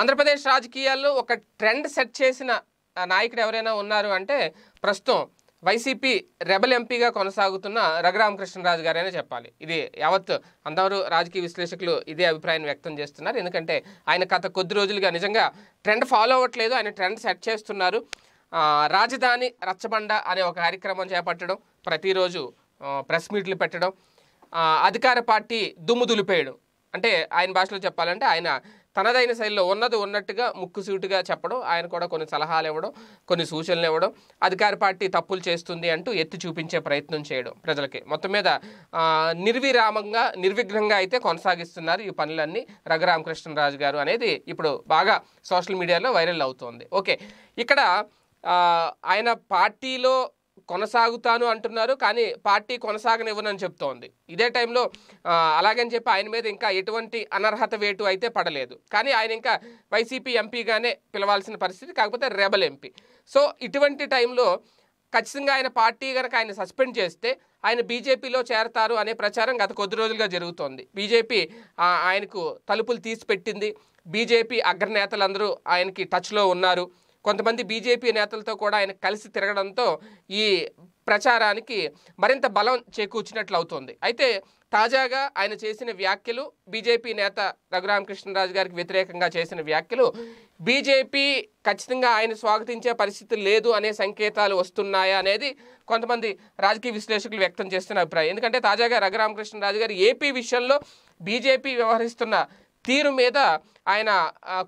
ఆంధ్రప్రదేశ్ రాజకీయాల్లో ఒక trend set చేసిన నాయకుడు ఎవరైనా ఉన్నారు అంటే ప్రస్తుతం వైసీపీ రెబల్ ఎంపీగా కొనసాగుతున్న రఘురామకృష్ణరాజు గారైనా చెప్పాలి ఇది యావత్ అందరూ రాజకీయ విశ్లేషకులు ఇదే అభిప్రాయం వ్యక్తం చేస్తున్నారు ఎందుకంటే ఆయన గత కొద్ది రోజులుగా నిజంగా ట్రెండ్ ఫాలో అవ్వట్లేదు ఆయన ట్రెండ్ సెట్ చేస్తున్నారు రాజధాని రచ్చబండ అనే ఒక కార్యక్రమం చేపట్టడం ప్రతిరోజు ప్రెస్ మీట్లు పెట్టడం అధికార పార్టీ దుమ్ము దులిపేయడం అంటే ఆయన భాషలో చెప్పాలంటే ఆయన తనదైన శైలిలో ఉన్నది ఉన్నట్టుగా సూటుగా చెప్పడం ఆయన కూడా కొన్ని సలహాలు ఇవ్వడం కొన్ని సూచనలు ఇవ్వడం అధికార పార్టీ తప్పులు చేస్తుంది అంటూ ఎత్తి చూపించే ప్రయత్నం చేయడం ప్రజలకి మొత్తం మీద నిర్విరామంగా నిర్విఘ్నంగా అయితే కొనసాగిస్తున్నారు ఈ పనులన్నీ రఘురామకృష్ణరాజు గారు అనేది ఇప్పుడు బాగా సోషల్ మీడియాలో వైరల్ అవుతోంది ఓకే ఇక్కడ ఆయన పార్టీలో కొనసాగుతాను అంటున్నారు కానీ పార్టీ కొనసాగనివ్వనని చెప్తోంది ఇదే టైంలో అలాగని చెప్పి ఆయన మీద ఇంకా ఎటువంటి అనర్హత వేటు అయితే పడలేదు కానీ ఆయన ఇంకా వైసీపీ ఎంపీగానే పిలవాల్సిన పరిస్థితి కాకపోతే రెబల్ ఎంపీ సో ఇటువంటి టైంలో ఖచ్చితంగా ఆయన పార్టీ కనుక ఆయన సస్పెండ్ చేస్తే ఆయన బీజేపీలో చేరతారు అనే ప్రచారం గత కొద్ది రోజులుగా జరుగుతోంది బీజేపీ ఆయనకు తలుపులు తీసిపెట్టింది బీజేపీ అగ్రనేతలందరూ ఆయనకి టచ్లో ఉన్నారు కొంతమంది బీజేపీ నేతలతో కూడా ఆయన కలిసి తిరగడంతో ఈ ప్రచారానికి మరింత బలం చేకూర్చినట్లు అవుతోంది అయితే తాజాగా ఆయన చేసిన వ్యాఖ్యలు బీజేపీ నేత రఘురామకృష్ణరాజు గారికి వ్యతిరేకంగా చేసిన వ్యాఖ్యలు బీజేపీ ఖచ్చితంగా ఆయన స్వాగతించే పరిస్థితి లేదు అనే సంకేతాలు వస్తున్నాయా అనేది కొంతమంది రాజకీయ విశ్లేషకులు వ్యక్తం చేస్తున్న అభిప్రాయం ఎందుకంటే తాజాగా రఘురామకృష్ణరాజు గారు ఏపీ విషయంలో బీజేపీ వ్యవహరిస్తున్న తీరు మీద ఆయన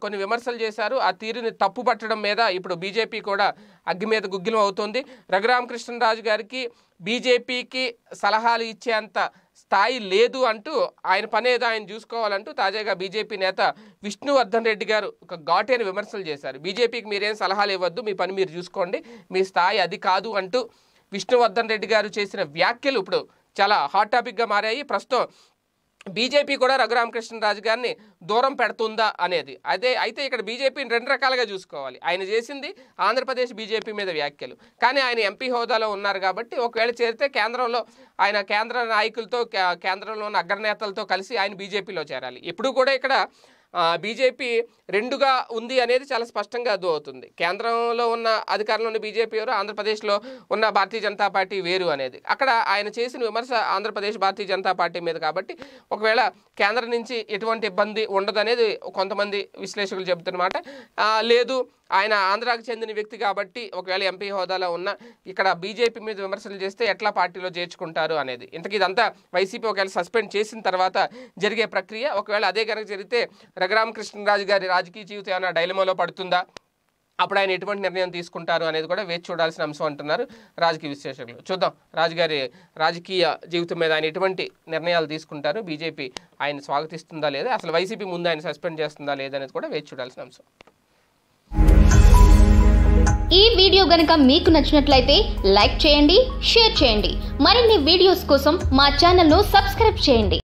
కొన్ని విమర్శలు చేశారు ఆ తీరుని తప్పుపట్టడం మీద ఇప్పుడు బీజేపీ కూడా అగ్గి మీద గుగ్గిలం అవుతుంది రఘురామకృష్ణరాజు గారికి బీజేపీకి సలహాలు ఇచ్చేంత స్థాయి లేదు అంటూ ఆయన పని ఏదో ఆయన చూసుకోవాలంటూ తాజాగా బీజేపీ నేత విష్ణువర్ధన్ రెడ్డి గారు ఒక ఘాటైన విమర్శలు చేశారు బీజేపీకి మీరేం సలహాలు ఇవ్వద్దు మీ పని మీరు చూసుకోండి మీ స్థాయి అది కాదు అంటూ విష్ణువర్ధన్ రెడ్డి గారు చేసిన వ్యాఖ్యలు ఇప్పుడు చాలా హాట్ టాపిక్గా మారాయి ప్రస్తుతం బీజేపీ కూడా రఘురామకృష్ణ రాజు గారిని దూరం పెడుతుందా అనేది అదే అయితే ఇక్కడ బీజేపీని రెండు రకాలుగా చూసుకోవాలి ఆయన చేసింది ఆంధ్రప్రదేశ్ బీజేపీ మీద వ్యాఖ్యలు కానీ ఆయన ఎంపీ హోదాలో ఉన్నారు కాబట్టి ఒకవేళ చేరితే కేంద్రంలో ఆయన కేంద్ర నాయకులతో కేంద్రంలోని అగ్రనేతలతో కలిసి ఆయన బీజేపీలో చేరాలి ఇప్పుడు కూడా ఇక్కడ బీజేపీ రెండుగా ఉంది అనేది చాలా స్పష్టంగా అవుతుంది కేంద్రంలో ఉన్న అధికారంలో ఉన్న బీజేపీ ఎవరు ఆంధ్రప్రదేశ్లో ఉన్న భారతీయ జనతా పార్టీ వేరు అనేది అక్కడ ఆయన చేసిన విమర్శ ఆంధ్రప్రదేశ్ భారతీయ జనతా పార్టీ మీద కాబట్టి ఒకవేళ కేంద్రం నుంచి ఎటువంటి ఇబ్బంది ఉండదనేది కొంతమంది విశ్లేషకులు చెబుతున్నమాట లేదు ఆయన ఆంధ్రాకు చెందిన వ్యక్తి కాబట్టి ఒకవేళ ఎంపీ హోదాలో ఉన్న ఇక్కడ బీజేపీ మీద విమర్శలు చేస్తే ఎట్లా పార్టీలో చేర్చుకుంటారు అనేది ఇంతకీ ఇదంతా వైసీపీ ఒకవేళ సస్పెండ్ చేసిన తర్వాత జరిగే ప్రక్రియ ఒకవేళ అదే కనుక జరిగితే కృష్ణరాజు గారి రాజకీయ జీవితం ఏమైనా డైలమాలో పడుతుందా అప్పుడు ఆయన ఎటువంటి నిర్ణయం తీసుకుంటారు అనేది కూడా వేచి చూడాల్సిన అంశం అంటున్నారు రాజకీయ విశ్లేషకులు చూద్దాం రాజుగారి రాజకీయ జీవితం మీద ఆయన ఎటువంటి నిర్ణయాలు తీసుకుంటారు బీజేపీ ఆయన స్వాగతిస్తుందా లేదా అసలు వైసీపీ ముందు ఆయన సస్పెండ్ చేస్తుందా లేదనేది కూడా వేచి చూడాల్సిన అంశం ఈ వీడియో గనుక మీకు నచ్చినట్లయితే లైక్ చేయండి షేర్ చేయండి మరిన్ని వీడియోస్ కోసం మా ఛానల్ను సబ్స్క్రైబ్ చేయండి